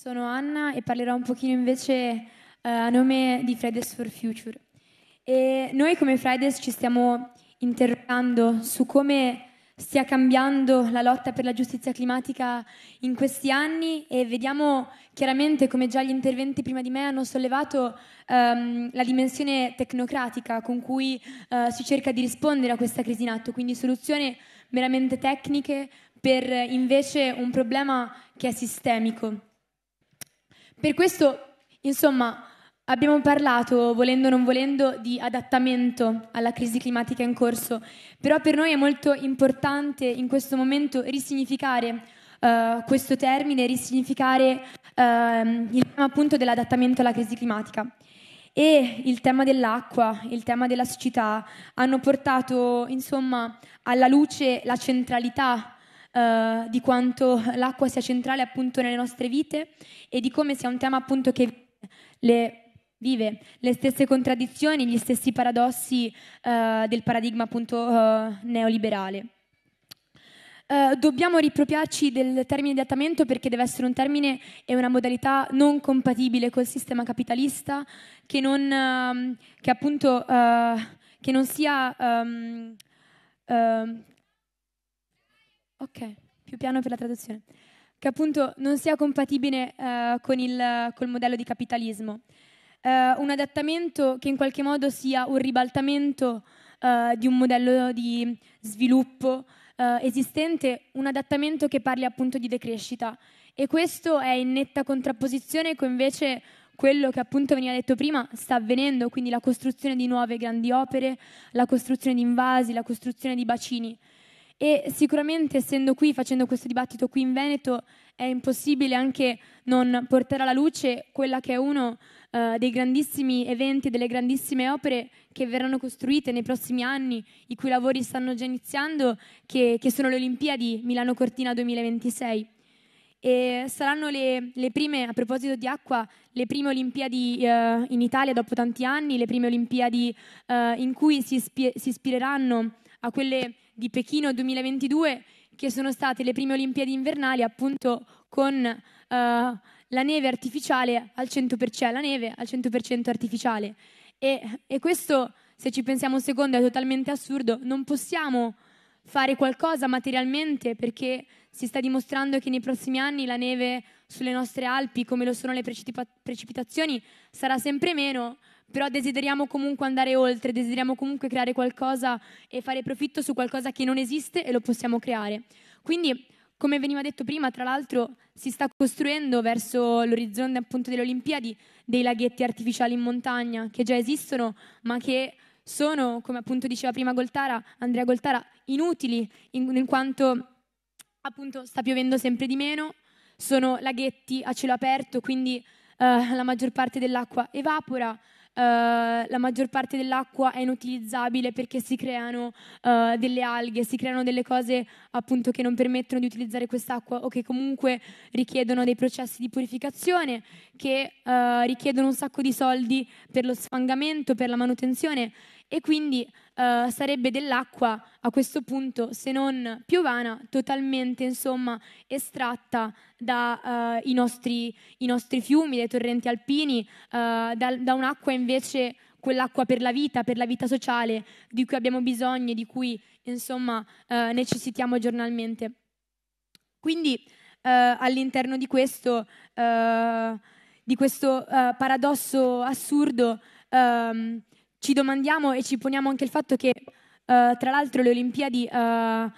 sono Anna e parlerò un pochino invece eh, a nome di Fridays for Future. E noi come Fridays ci stiamo interrogando su come stia cambiando la lotta per la giustizia climatica in questi anni e vediamo chiaramente come già gli interventi prima di me hanno sollevato ehm, la dimensione tecnocratica con cui eh, si cerca di rispondere a questa crisi in atto, quindi soluzioni meramente tecniche per invece un problema che è sistemico. Per questo, insomma, abbiamo parlato, volendo o non volendo, di adattamento alla crisi climatica in corso, però per noi è molto importante in questo momento risignificare uh, questo termine, risignificare uh, il tema appunto dell'adattamento alla crisi climatica. E il tema dell'acqua, il tema della siccità hanno portato insomma alla luce la centralità eh, di quanto l'acqua sia centrale appunto nelle nostre vite e di come sia un tema appunto che le vive le stesse contraddizioni, gli stessi paradossi eh, del paradigma appunto eh, neoliberale. Eh, dobbiamo ripropriarci del termine adattamento perché deve essere un termine e una modalità non compatibile col sistema capitalista che non, ehm, che appunto, eh, che non sia ehm, ehm Ok, più piano per la traduzione. Che appunto non sia compatibile eh, con il, col modello di capitalismo. Eh, un adattamento che in qualche modo sia un ribaltamento eh, di un modello di sviluppo eh, esistente, un adattamento che parli appunto di decrescita. E questo è in netta contrapposizione con invece quello che appunto veniva detto prima sta avvenendo, quindi la costruzione di nuove grandi opere, la costruzione di invasi, la costruzione di bacini. E sicuramente essendo qui, facendo questo dibattito qui in Veneto, è impossibile anche non portare alla luce quella che è uno eh, dei grandissimi eventi, delle grandissime opere che verranno costruite nei prossimi anni, i cui lavori stanno già iniziando, che, che sono le Olimpiadi Milano-Cortina 2026 e saranno le, le, prime, a proposito di acqua, le prime Olimpiadi eh, in Italia dopo tanti anni, le prime Olimpiadi eh, in cui si, ispi- si, ispireranno a quelle di Pechino 2022, che sono state le prime Olimpiadi invernali appunto con eh, la neve artificiale al 100%, cioè, la neve al 100% artificiale. E, e questo, se ci pensiamo un secondo, è totalmente assurdo. Non possiamo fare qualcosa materialmente perché si sta dimostrando che nei prossimi anni la neve sulle nostre Alpi, come lo sono le precipitazioni, sarà sempre meno però desideriamo comunque andare oltre, desideriamo comunque creare qualcosa e fare profitto su qualcosa che non esiste e lo possiamo creare. Quindi, come veniva detto prima, tra l'altro si sta costruendo verso l'orizzonte appunto delle Olimpiadi dei laghetti artificiali in montagna che già esistono, ma che sono, come appunto diceva prima Goltara, Andrea Goltara, inutili in, in quanto appunto sta piovendo sempre di meno, sono laghetti a cielo aperto, quindi eh, la maggior parte dell'acqua evapora, eh, la maggior parte dell'acqua è inutilizzabile perché si creano eh, delle alghe, si creano delle cose appunto che non permettono di utilizzare quest'acqua o che comunque richiedono dei processi di purificazione, che eh, richiedono un sacco di soldi per lo sfangamento, per la manutenzione e quindi eh, sarebbe dell'acqua a questo punto, se non piovana, totalmente insomma estratta dai eh, nostri, nostri, fiumi, dai torrenti alpini, eh, da, da un'acqua invece quell'acqua per la vita, per la vita sociale di cui abbiamo bisogno e di cui insomma eh, necessitiamo giornalmente. Quindi eh, all'interno di questo, eh, di questo eh, paradosso assurdo ehm, ci domandiamo e ci poniamo anche il fatto che, uh, tra l'altro, le Olimpiadi, uh,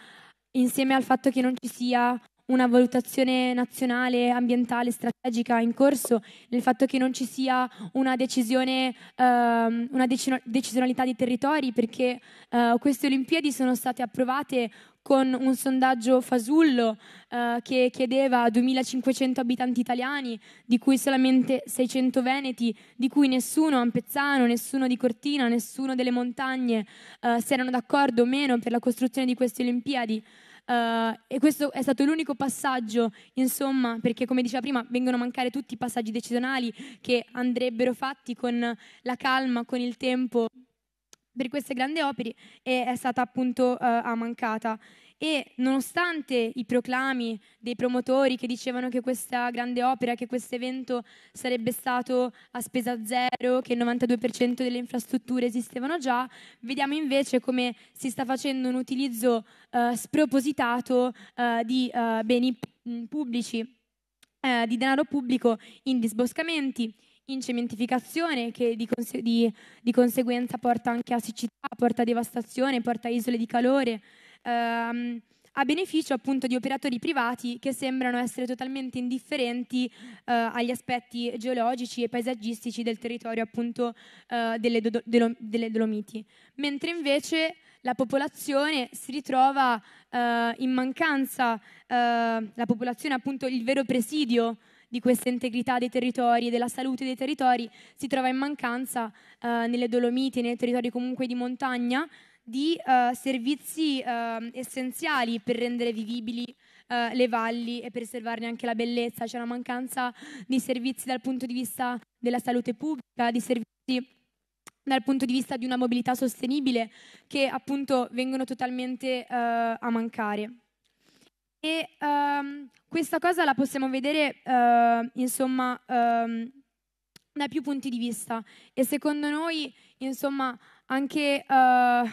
insieme al fatto che non ci sia una valutazione nazionale, ambientale, strategica in corso, nel fatto che non ci sia una, decisione, ehm, una decino- decisionalità di territori, perché eh, queste Olimpiadi sono state approvate con un sondaggio fasullo eh, che chiedeva 2.500 abitanti italiani, di cui solamente 600 veneti, di cui nessuno a Ampezzano, nessuno di Cortina, nessuno delle montagne eh, si erano d'accordo o meno per la costruzione di queste Olimpiadi. Uh, e questo è stato l'unico passaggio, insomma, perché come diceva prima, vengono a mancare tutti i passaggi decisionali che andrebbero fatti con la calma, con il tempo per queste grandi opere e è stata appunto uh, mancata e nonostante i proclami dei promotori che dicevano che questa grande opera, che questo evento sarebbe stato a spesa zero, che il 92% delle infrastrutture esistevano già, vediamo invece come si sta facendo un utilizzo eh, spropositato eh, di eh, beni mm, pubblici, eh, di denaro pubblico in disboscamenti, in cementificazione che di, conse- di, di conseguenza porta anche a siccità, porta a devastazione, porta a isole di calore, ehm, a beneficio appunto di operatori privati che sembrano essere totalmente indifferenti eh, agli aspetti geologici e paesaggistici del territorio appunto eh, delle, do- delom- delle, Dolomiti, mentre invece la popolazione si ritrova eh, in mancanza, eh, la popolazione appunto il vero presidio di questa integrità dei territori, e della salute dei territori, si trova in mancanza eh, nelle Dolomiti, nei territori comunque di montagna, di uh, servizi uh, essenziali per rendere vivibili uh, le valli e preservarne anche la bellezza. C'è una mancanza di servizi dal punto di vista della salute pubblica, di servizi dal punto di vista di una mobilità sostenibile che appunto vengono totalmente eh, a mancare. E ehm, questa cosa la possiamo vedere insomma ehm, da più punti di vista e secondo noi insomma anche uh,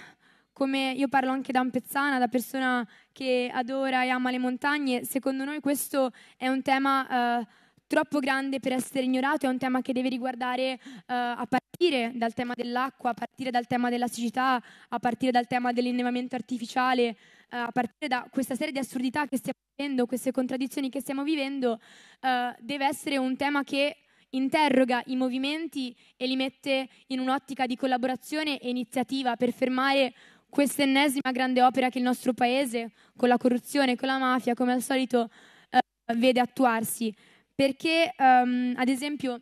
come io parlo anche da un pezzana, da persona che adora e ama le montagne, secondo noi questo è un tema eh, troppo grande per essere ignorato, è un tema che deve riguardare eh, a partire dal tema dell'acqua, a partire dal tema della siccità, a partire dal tema dell'innevamento artificiale, eh, a partire da questa serie di assurdità che stiamo vivendo, queste contraddizioni che stiamo vivendo, eh, deve essere un tema che interroga i movimenti e li mette in un'ottica di collaborazione e iniziativa per fermare questa ennesima grande opera che il nostro Paese, con la corruzione e con la mafia, come al solito, eh, vede attuarsi. Perché, ehm, ad esempio,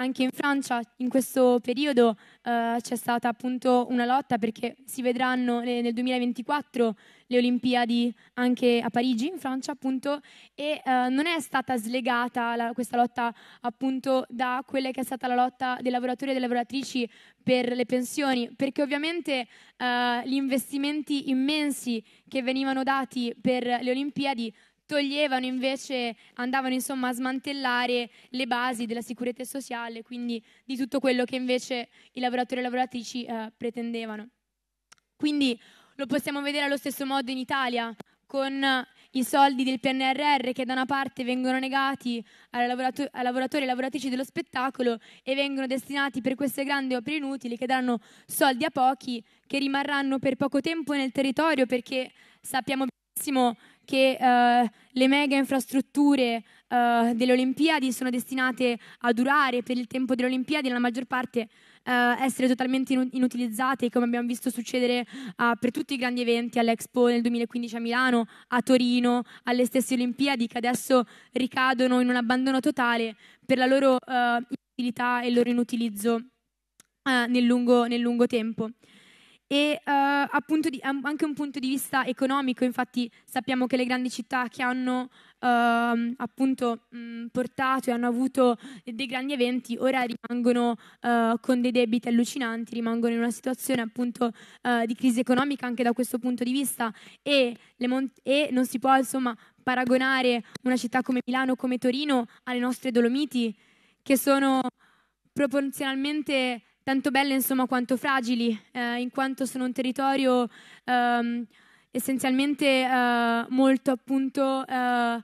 anche in Francia in questo periodo eh, c'è stata appunto una lotta perché si vedranno le, nel 2024 le Olimpiadi anche a Parigi in Francia appunto e eh, non è stata slegata la, questa lotta appunto da quella che è stata la lotta dei lavoratori e delle lavoratrici per le pensioni perché ovviamente eh, gli investimenti immensi che venivano dati per le Olimpiadi toglievano invece, andavano insomma a smantellare le basi della sicurezza sociale, quindi di tutto quello che invece i lavoratori e lavoratrici eh, pretendevano. Quindi lo possiamo vedere allo stesso modo in Italia, con eh, i soldi del PNRR che da una parte vengono negati ai lavoratori e lavoratrici dello spettacolo e vengono destinati per queste grandi opere inutili che danno soldi a pochi che rimarranno per poco tempo nel territorio perché sappiamo benissimo che eh, le mega infrastrutture eh, delle Olimpiadi sono destinate a durare per il tempo delle Olimpiadi e la maggior parte eh, essere totalmente inutilizzate, come abbiamo visto succedere uh, per tutti i grandi eventi all'Expo nel 2015 a Milano, a Torino, alle stesse Olimpiadi che adesso ricadono in un abbandono totale per la loro uh, inutilità e il loro inutilizzo uh, nel, lungo, nel lungo tempo e eh, appunto di, anche un punto di vista economico, infatti sappiamo che le grandi città che hanno eh, appunto mh, mm, portato e hanno avuto dei grandi eventi ora rimangono eh, con dei debiti allucinanti, rimangono in una situazione appunto eh, di crisi economica anche da questo punto di vista e, mon- e non si può insomma paragonare una città come Milano o come Torino alle nostre Dolomiti che sono proporzionalmente tanto belle insomma quanto fragili, eh, in quanto sono un territorio ehm, essenzialmente eh, molto appunto eh,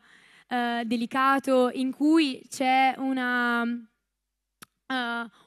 eh delicato, in cui c'è una, eh,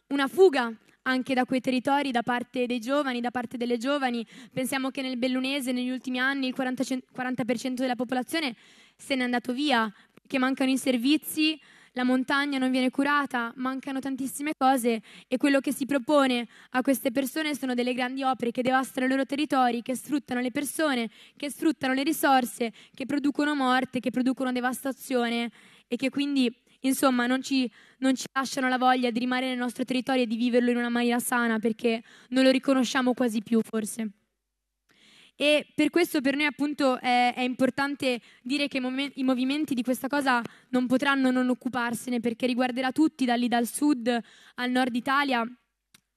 una fuga anche da quei territori da parte dei giovani, da parte delle giovani. Pensiamo che nel Bellunese negli ultimi anni il 40%, 40% della popolazione se n'è andato via, che mancano i servizi, la montagna non viene curata, mancano tantissime cose e quello che si propone a queste persone sono delle grandi opere che devastano i loro territori, che sfruttano le persone, che sfruttano le risorse, che producono morte, che producono devastazione e che quindi insomma non ci, non ci lasciano la voglia di rimanere nel nostro territorio e di viverlo in una maniera sana perché non lo riconosciamo quasi più forse. E per questo per noi appunto è, è importante dire che i, mom- i movimenti di questa cosa non potranno non occuparsene perché riguarderà tutti, dal dal sud al nord Italia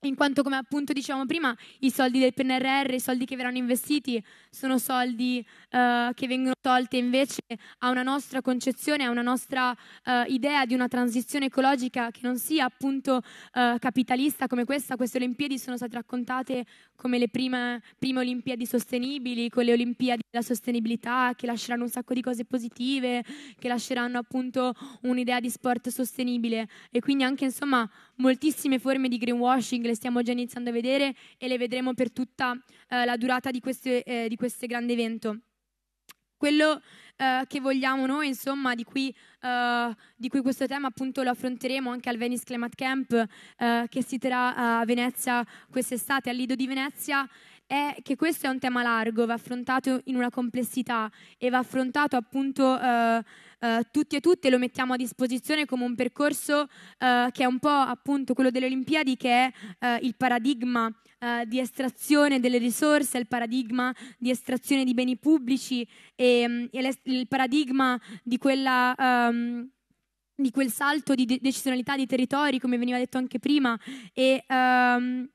in quanto come appunto dicevamo prima, i soldi del PNRR, i soldi che verranno investiti, sono soldi uh, che vengono tolti invece a una nostra concezione, a una nostra uh, idea di una transizione ecologica che non sia appunto uh, capitalista come questa. Queste Olimpiadi sono state raccontate come le prime, prime Olimpiadi sostenibili, con le Olimpiadi della sostenibilità che lasceranno un sacco di cose positive, che lasceranno appunto un'idea di sport sostenibile e quindi anche insomma moltissime forme di greenwashing le stiamo già iniziando a vedere e le vedremo per tutta eh, la durata di, queste, eh, di questo grande evento. Quello eh, che vogliamo noi, insomma, di cui, eh, di cui, questo tema appunto lo affronteremo anche al Venice Climate Camp eh, che si terrà a Venezia quest'estate, al Lido di Venezia, è che questo è un tema largo, va affrontato in una complessità e va affrontato appunto eh, eh, tutti e tutte, lo mettiamo a disposizione come un percorso eh, che è un po' appunto quello delle Olimpiadi, che è eh, il paradigma eh, di estrazione delle risorse, il paradigma di estrazione di beni pubblici e, mm, e il paradigma di quella... Um, di quel salto di decisionalità di territori, come veniva detto anche prima, e um,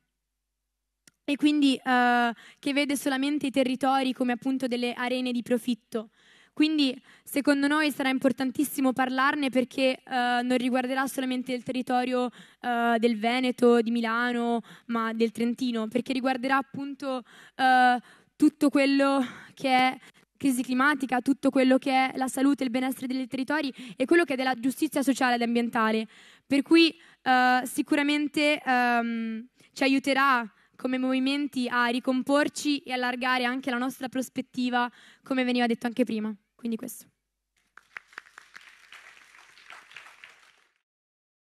e quindi eh, che vede solamente i territori come appunto delle arene di profitto. Quindi secondo noi sarà importantissimo parlarne perché eh, non riguarderà solamente il territorio eh, del Veneto, di Milano, ma del Trentino, perché riguarderà appunto eh, tutto quello che è crisi climatica, tutto quello che è la salute, e il benessere dei territori e quello che è della giustizia sociale ed ambientale. Per cui eh, sicuramente ehm, ci aiuterà come movimenti a ricomporci e allargare anche la nostra prospettiva, come veniva detto anche prima. Quindi questo.